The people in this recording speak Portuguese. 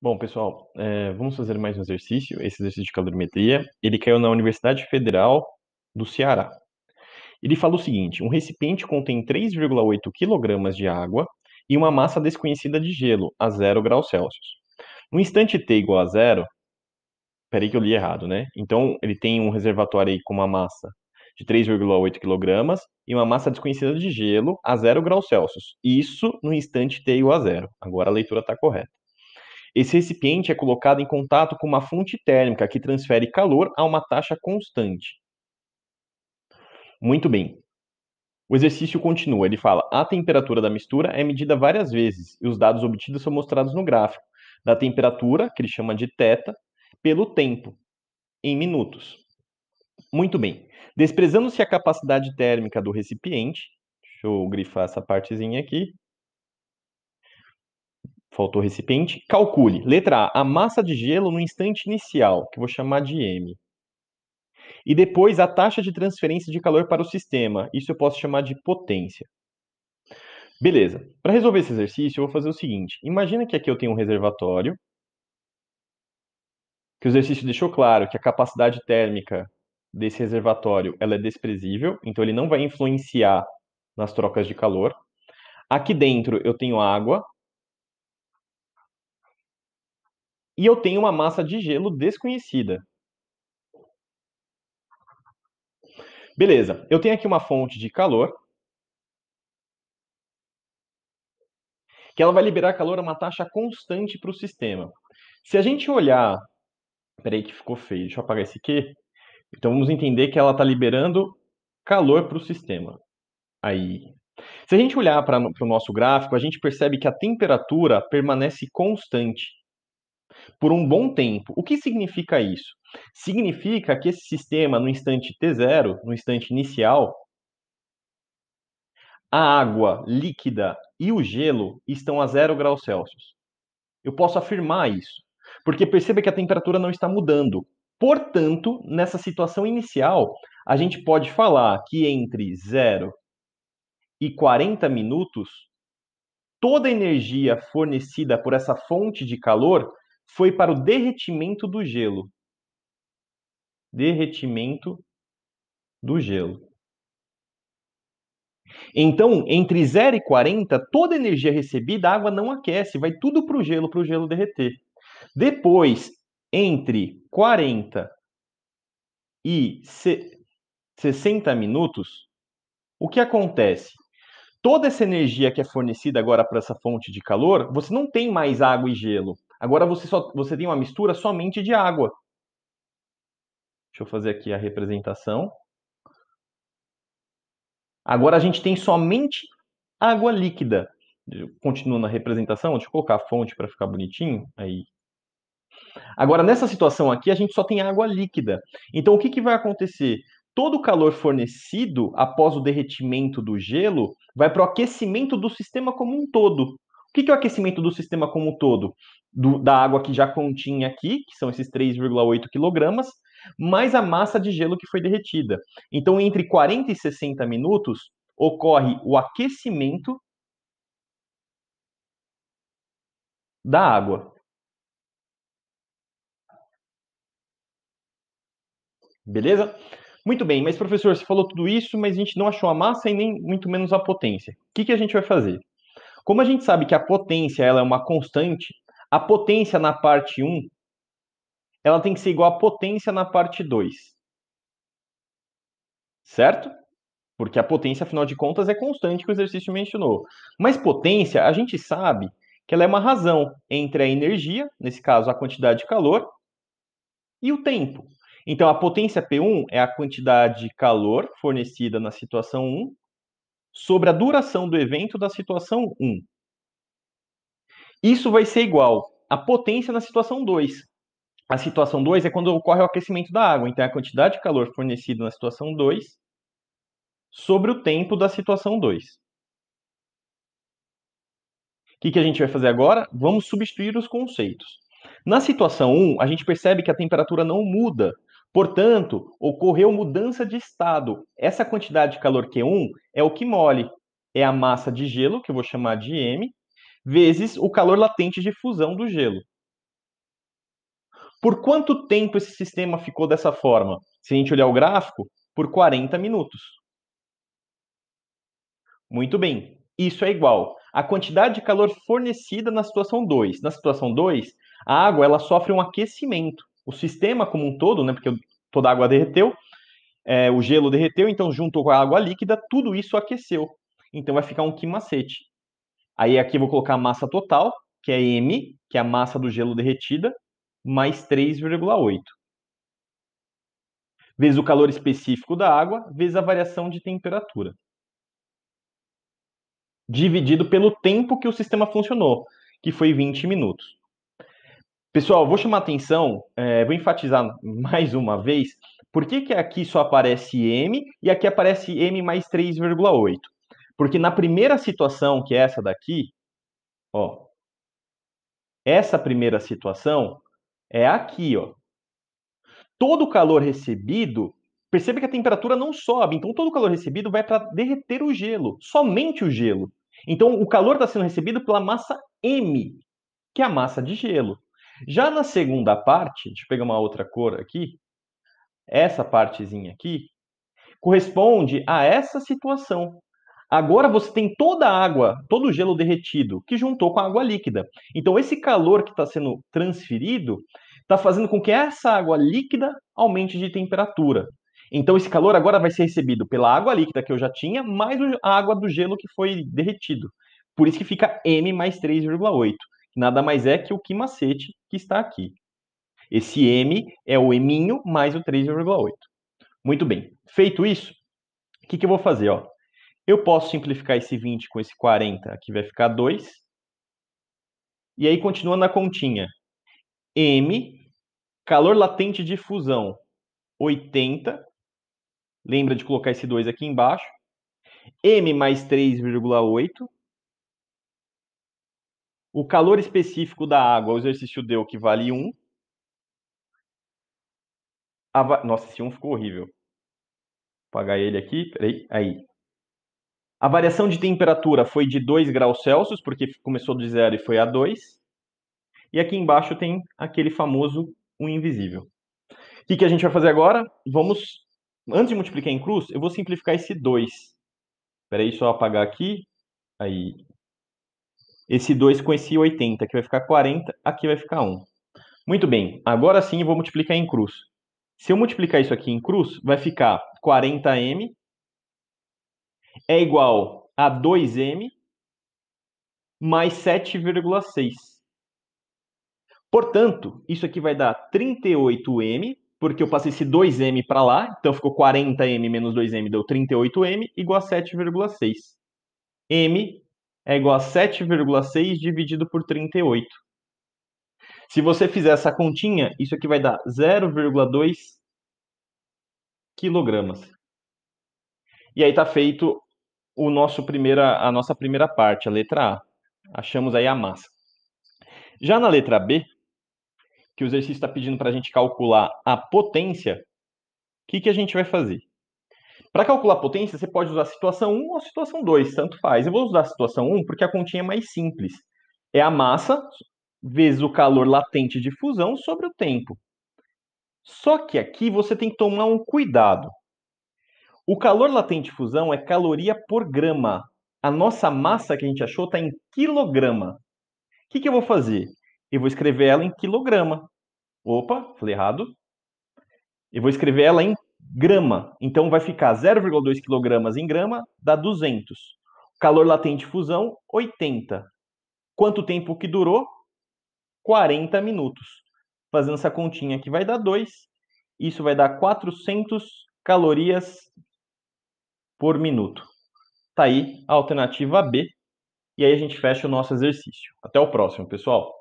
Bom, pessoal, é, vamos fazer mais um exercício, esse exercício de calorimetria. Ele caiu na Universidade Federal do Ceará. Ele fala o seguinte: um recipiente contém 3,8 kg de água e uma massa desconhecida de gelo a 0 graus Celsius. No instante T igual a zero, peraí que eu li errado, né? Então, ele tem um reservatório aí com uma massa de 3,8 kg e uma massa desconhecida de gelo a 0 graus Celsius. Isso no instante T igual a zero. Agora a leitura está correta. Esse recipiente é colocado em contato com uma fonte térmica que transfere calor a uma taxa constante. Muito bem. O exercício continua. Ele fala: a temperatura da mistura é medida várias vezes e os dados obtidos são mostrados no gráfico da temperatura, que ele chama de teta, pelo tempo, em minutos. Muito bem. Desprezando-se a capacidade térmica do recipiente, deixa eu grifar essa partezinha aqui. Faltou recipiente. Calcule. Letra A. A massa de gelo no instante inicial, que eu vou chamar de M. E depois a taxa de transferência de calor para o sistema. Isso eu posso chamar de potência. Beleza. Para resolver esse exercício, eu vou fazer o seguinte. Imagina que aqui eu tenho um reservatório. Que o exercício deixou claro que a capacidade térmica desse reservatório ela é desprezível, então ele não vai influenciar nas trocas de calor. Aqui dentro eu tenho água, E eu tenho uma massa de gelo desconhecida. Beleza, eu tenho aqui uma fonte de calor, que ela vai liberar calor a uma taxa constante para o sistema. Se a gente olhar. Peraí, que ficou feio, deixa eu apagar esse aqui. Então vamos entender que ela está liberando calor para o sistema. Aí. Se a gente olhar para o nosso gráfico, a gente percebe que a temperatura permanece constante por um bom tempo. O que significa isso? Significa que esse sistema, no instante T0, no instante inicial, a água líquida e o gelo estão a zero graus Celsius. Eu posso afirmar isso, porque perceba que a temperatura não está mudando. Portanto, nessa situação inicial, a gente pode falar que entre 0 e 40 minutos, toda a energia fornecida por essa fonte de calor foi para o derretimento do gelo. Derretimento do gelo. Então, entre 0 e 40, toda energia recebida, a água não aquece, vai tudo para o gelo, para o gelo derreter. Depois, entre 40 e 60 minutos, o que acontece? Toda essa energia que é fornecida agora para essa fonte de calor, você não tem mais água e gelo. Agora você, só, você tem uma mistura somente de água. Deixa eu fazer aqui a representação. Agora a gente tem somente água líquida. Continuando a representação, deixa eu colocar a fonte para ficar bonitinho. Aí. Agora, nessa situação aqui, a gente só tem água líquida. Então, o que, que vai acontecer? Todo o calor fornecido após o derretimento do gelo vai para o aquecimento do sistema como um todo. O que é o aquecimento do sistema como um todo? do, da água que já continha aqui, que são esses 3,8 quilogramas, mais a massa de gelo que foi derretida. Então, entre 40 e 60 minutos, ocorre o aquecimento da água. Beleza? Muito bem, mas professor, você falou tudo isso, mas a gente não achou a massa e nem muito menos a potência. O que, que a gente vai fazer? Como a gente sabe que a potência ela é uma constante a potência na parte 1, ela tem que ser igual à potência na parte 2. Certo? Porque a potência, afinal de contas, é constante que o exercício mencionou. Mas potência, a gente sabe que ela é uma razão entre a energia, nesse caso a quantidade de calor, e o tempo. Então a potência P1 é a quantidade de calor fornecida na situação 1 sobre a duração do evento da situação 1. Isso vai ser igual à potência na situação 2. A situação 2 é quando ocorre o aquecimento da água, então é a quantidade de calor fornecido na situação 2 sobre o tempo da situação 2. O que, que a gente vai fazer agora? Vamos substituir os conceitos. Na situação 1, um, a gente percebe que a temperatura não muda, portanto, ocorreu mudança de estado. Essa quantidade de calor Q1 é, é o que mole, é a massa de gelo, que eu vou chamar de M, vezes o calor latente de fusão do gelo. Por quanto tempo esse sistema ficou dessa forma? Se a gente olhar o gráfico, por 40 minutos. Muito bem, isso é igual à quantidade de calor fornecida na situação 2. Na situação 2, a água ela sofre um aquecimento. O sistema como um todo, né, porque toda a água derreteu, é, o gelo derreteu, então junto com a água líquida, tudo isso aqueceu. Então vai ficar um quimacete. Aí aqui eu vou colocar a massa total, que é M, que é a massa do gelo derretida, mais 3,8. Vezes o calor específico da água, vezes a variação de temperatura. Dividido pelo tempo que o sistema funcionou, que foi 20 minutos. Pessoal, vou chamar atenção, é, vou enfatizar mais uma vez, por que, que aqui só aparece M e aqui aparece M mais 3,8? Porque na primeira situação, que é essa daqui, ó, essa primeira situação é aqui, ó. Todo o calor recebido, perceba que a temperatura não sobe, então todo o calor recebido vai para derreter o gelo, somente o gelo. Então o calor está sendo recebido pela massa M, que é a massa de gelo. Já na segunda parte, deixa eu pegar uma outra cor aqui, essa partezinha aqui, corresponde a essa situação. Agora você tem toda a água, todo o gelo derretido, que juntou com a água líquida. Então, esse calor que está sendo transferido está fazendo com que essa água líquida aumente de temperatura. Então, esse calor agora vai ser recebido pela água líquida que eu já tinha, mais a água do gelo que foi derretido. Por isso que fica M mais 3,8, que nada mais é que o que macete que está aqui. Esse M é o eminho mais o 3,8. Muito bem. Feito isso, o que, que eu vou fazer? Ó? Eu posso simplificar esse 20 com esse 40, aqui vai ficar 2. E aí, continua na continha. M, calor latente de fusão, 80. Lembra de colocar esse 2 aqui embaixo. M mais 3,8. O calor específico da água, o exercício deu que vale 1. Nossa, esse 1 ficou horrível. Vou apagar ele aqui, peraí, aí. A variação de temperatura foi de 2 graus Celsius, porque começou de zero e foi a 2. E aqui embaixo tem aquele famoso 1 um invisível. O que, que a gente vai fazer agora? Vamos, antes de multiplicar em cruz, eu vou simplificar esse 2. Espera aí, só apagar aqui. Aí. Esse 2 com esse 80, que vai ficar 40, aqui vai ficar 1. Muito bem, agora sim eu vou multiplicar em cruz. Se eu multiplicar isso aqui em cruz, vai ficar 40m é igual a 2m mais 7,6. Portanto, isso aqui vai dar 38m, porque eu passei esse 2m para lá, então ficou 40m menos 2m, deu 38m, igual a 7,6. m é igual a 7,6 dividido por 38. Se você fizer essa continha, isso aqui vai dar 0,2 quilogramas. E aí está feito o nosso primeira, a nossa primeira parte, a letra A. Achamos aí a massa. Já na letra B, que o exercício está pedindo para a gente calcular a potência, o que, que a gente vai fazer? Para calcular a potência, você pode usar a situação 1 ou a situação 2, tanto faz. Eu vou usar a situação 1 porque a continha é mais simples. É a massa vezes o calor latente de fusão sobre o tempo. Só que aqui você tem que tomar um cuidado. O calor latente de fusão é caloria por grama. A nossa massa que a gente achou está em quilograma. O que, que eu vou fazer? Eu vou escrever ela em quilograma. Opa, falei errado. Eu vou escrever ela em grama. Então vai ficar 0,2 quilogramas em grama, dá 200. Calor latente de fusão, 80. Quanto tempo que durou? 40 minutos. Fazendo essa continha aqui vai dar 2. Isso vai dar 400 calorias por minuto. Tá aí a alternativa B. E aí a gente fecha o nosso exercício. Até o próximo, pessoal.